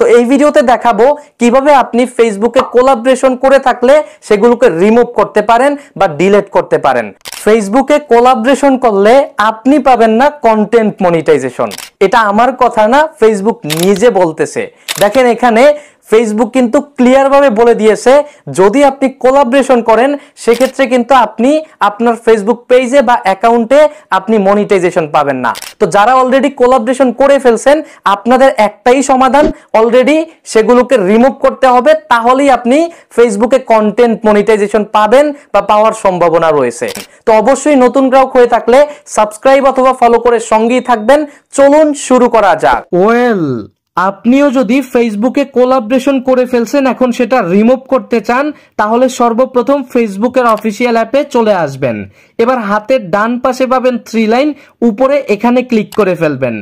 তো এই ভিডিওতে দেখাবো কিভাবে আপনি ফেসবুকে কোলাবরেশন করে থাকলে সেগুলোকে রিমুভ করতে পারেন বা ডিলেট করতে পারেন ফেসবুকে কোলাবরেশন করলে আপনি পাবেন না কন্টেন্ট মনিটাইজেশন এটা আমার কথা না ফেসবুক নিজে বলতেছে দেখেন এখানে ফেসবুক কিন্তু ক্লিয়ারভাবে বলে দিয়েছে যদি আপনি কোলাবরেশন করেন সেক্ষেত্রে কিন্তু আপনি আপনার ফেসবুক পেজে বা অ্যাকাউন্টে আপনি মনিটাইজেশন পাবেন না তো যারা অলরেডি কোলাবরেশন করে ফেলছেন আপনাদের একটাই সমাধান অলরেডি সেগুলোকে রিমুভ করতে হবে তাহলেই আপনি ফেসবুকে কন্টেন্ট মনিটাইজেশন পাবেন বা পাওয়ার সম্ভাবনা রয়েছে তো অবশ্যই নতুন গ্রাহক হয়ে থাকলে সাবস্ক্রাইব অথবা ফলো করে সঙ্গেই থাকবেন চলুন শুরু করা যাক ওয়েল আপনিও যদি ফেসবুকে কোলাবরেশন করে ফেলছেন এখন সেটা রিমুভ করতে চান তাহলে সর্বপ্রথম ফেসবুকের অফিসিয়াল অ্যাপে চলে আসবেন এবার হাতের ডান পাশে পাবেন থ্রি লাইন উপরে এখানে ক্লিক করে ফেলবেন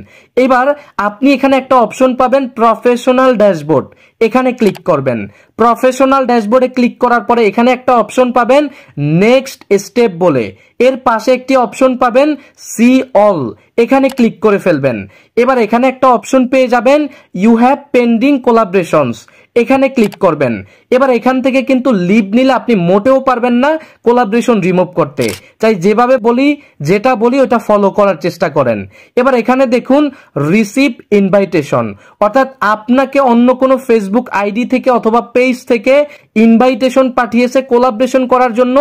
এবার আপনি এখানে একটা অপশন পাবেন প্রফেশনাল ড্যাশবোর্ড এখানে ক্লিক করবেন প্রফেশনাল ড্যাশবোর্ডে ক্লিক করার পরে এখানে একটা অপশন পাবেন নেক্সট স্টেপ বলে এর পাশে একটি অপশন পাবেন সি অল এখানে ক্লিক করে ফেলবেন এবার এখানে একটা অপশন পেয়ে যাবেন ইউ হ্যাভ পেন্ডিং কোলাবরেশনস এখানে ক্লিক করবেন এবার এখান থেকে কিন্তু লিভ নিলে আপনি মোটেও পারবেন না কোলাবরেশন রিমুভ করতে তাই যেভাবে বলি যেটা বলি ওটা ফলো করার চেষ্টা করেন এবার এখানে দেখুন রিসিভ ইনভাইটেশন অর্থাৎ আপনাকে অন্য কোনো ফেসবুক আইডি থেকে অথবা পেজ থেকে ইনভাইটেশন পাঠিয়েছে কোলাবরেশন করার জন্য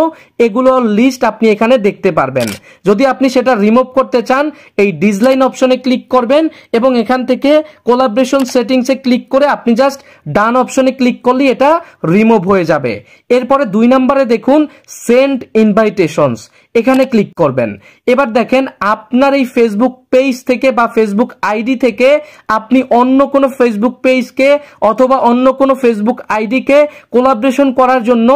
এগুলো লিস্ট আপনি এখানে দেখতে পারবেন যদি আপনি সেটা রিমুভ করতে চান এই ডিজলাইন অপশনে ক্লিক করবেন এবং এখান থেকে কোলাবরেশন সেটিংসে ক্লিক করে আপনি জাস্ট ডান অপশনে ক্লিক করলে এটা রিমুভ হয়ে যাবে এরপরে দুই নম্বরে দেখুন সেন্ড ইনভাইটেশনস এখানে ক্লিক করবেন এবার দেখেন আপনার এই ফেসবুক পেজ থেকে বা ফেসবুক আইডি থেকে আপনি অন্য কোনো ফেসবুক পেজকে অথবা অন্য কোনো ফেসবুক আইডিকে কোলাবরেশন করার জন্য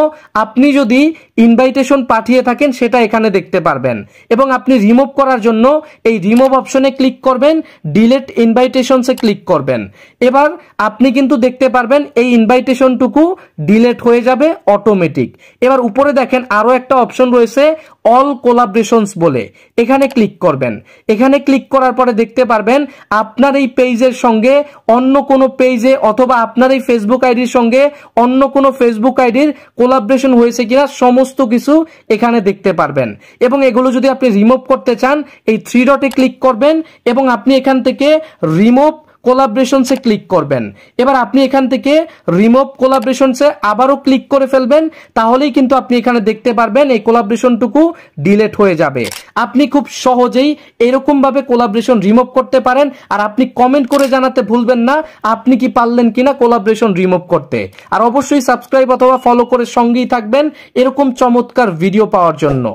আপনি যদি ইনভাইটেশন পাঠিয়ে থাকেন সেটা এখানে দেখতে পারবেন এবং আপনি রিমুভ করার জন্য এই রিমুভ অপশনে ক্লিক করবেন ডিলেট ইনভাইটেশনসে ক্লিক করবেন এবার আপনি কিন্তু দেখতে পারবেন এই ইনভাইটেশনটুকু ডিলেট হয়ে যাবে অটোমেটিক এবার উপরে দেখেন আরও একটা অপশন রয়েছে অল কোলাবরেশনস বলে এখানে ক্লিক করবেন এখানে ক্লিক করার পরে দেখতে পারবেন আপনার এই পেজের সঙ্গে অন্য কোনো পেজে অথবা আপনার এই ফেসবুক আইডির সঙ্গে অন্য কোনো ফেসবুক আইডির কোলাবরেশন হয়েছে কিনা সমস্ত কিছু এখানে দেখতে পারবেন এবং এগুলো যদি আপনি রিমুভ করতে চান এই থ্রি ডটে ক্লিক করবেন এবং আপনি এখান থেকে রিমুভ কোলাবরেশনসে ক্লিক করবেন এবার আপনি এখান থেকে রিমুভ কোলাব্রেশনসে আবারও ক্লিক করে ফেলবেন তাহলেই কিন্তু আপনি এখানে দেখতে পারবেন এই কোলাব্রেশনটুকু ডিলেট হয়ে যাবে আপনি খুব সহজেই এরকমভাবে কোলাবরেশন রিমুভ করতে পারেন আর আপনি কমেন্ট করে জানাতে ভুলবেন না আপনি কি পারলেন কিনা কোলাব্রেশন রিমুভ করতে আর অবশ্যই সাবস্ক্রাইব অথবা ফলো করে সঙ্গেই থাকবেন এরকম চমৎকার ভিডিও পাওয়ার জন্য